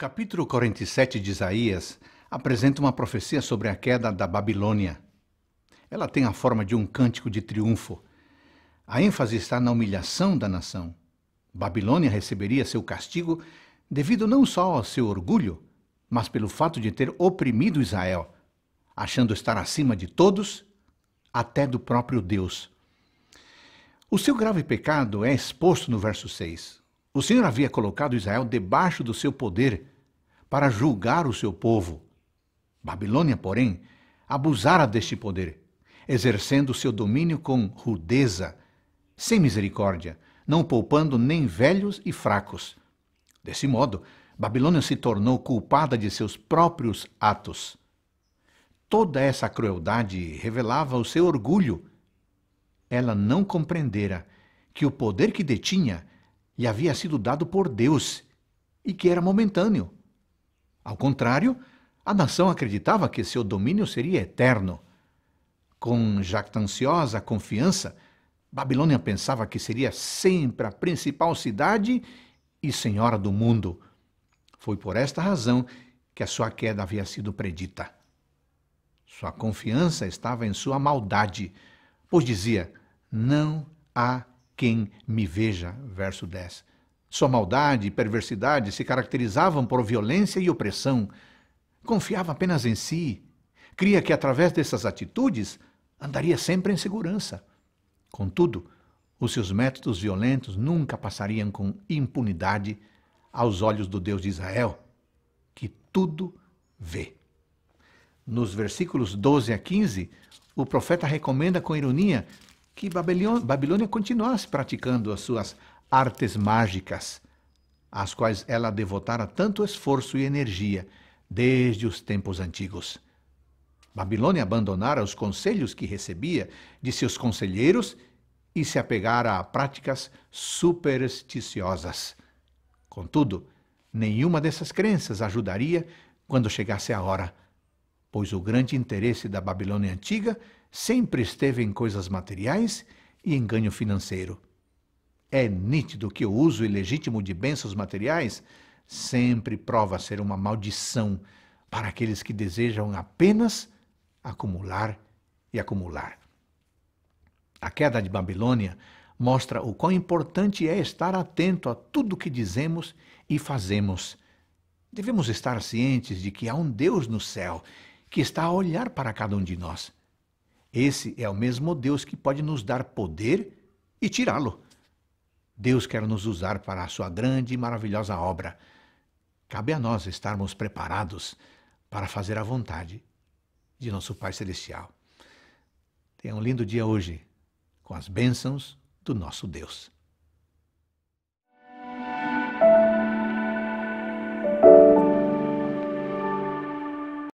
capítulo 47 de Isaías apresenta uma profecia sobre a queda da Babilônia. Ela tem a forma de um cântico de triunfo. A ênfase está na humilhação da nação. Babilônia receberia seu castigo devido não só ao seu orgulho, mas pelo fato de ter oprimido Israel, achando estar acima de todos, até do próprio Deus. O seu grave pecado é exposto no verso 6. O Senhor havia colocado Israel debaixo do seu poder para julgar o seu povo. Babilônia, porém, abusara deste poder, exercendo seu domínio com rudeza, sem misericórdia, não poupando nem velhos e fracos. Desse modo, Babilônia se tornou culpada de seus próprios atos. Toda essa crueldade revelava o seu orgulho. Ela não compreendera que o poder que detinha lhe havia sido dado por Deus e que era momentâneo. Ao contrário, a nação acreditava que seu domínio seria eterno. Com jactanciosa confiança, Babilônia pensava que seria sempre a principal cidade e senhora do mundo. Foi por esta razão que a sua queda havia sido predita. Sua confiança estava em sua maldade, pois dizia: Não há quem me veja. Verso 10. Sua maldade e perversidade se caracterizavam por violência e opressão. Confiava apenas em si. Cria que através dessas atitudes andaria sempre em segurança. Contudo, os seus métodos violentos nunca passariam com impunidade aos olhos do Deus de Israel, que tudo vê. Nos versículos 12 a 15, o profeta recomenda com ironia que Babilônia continuasse praticando as suas artes mágicas, às quais ela devotara tanto esforço e energia desde os tempos antigos. Babilônia abandonara os conselhos que recebia de seus conselheiros e se apegara a práticas supersticiosas. Contudo, nenhuma dessas crenças ajudaria quando chegasse a hora, pois o grande interesse da Babilônia antiga sempre esteve em coisas materiais e em ganho financeiro. É nítido que o uso ilegítimo de bênçãos materiais sempre prova ser uma maldição para aqueles que desejam apenas acumular e acumular. A queda de Babilônia mostra o quão importante é estar atento a tudo que dizemos e fazemos. Devemos estar cientes de que há um Deus no céu que está a olhar para cada um de nós. Esse é o mesmo Deus que pode nos dar poder e tirá-lo. Deus quer nos usar para a sua grande e maravilhosa obra. Cabe a nós estarmos preparados para fazer a vontade de nosso Pai Celestial. Tenha um lindo dia hoje, com as bênçãos do nosso Deus.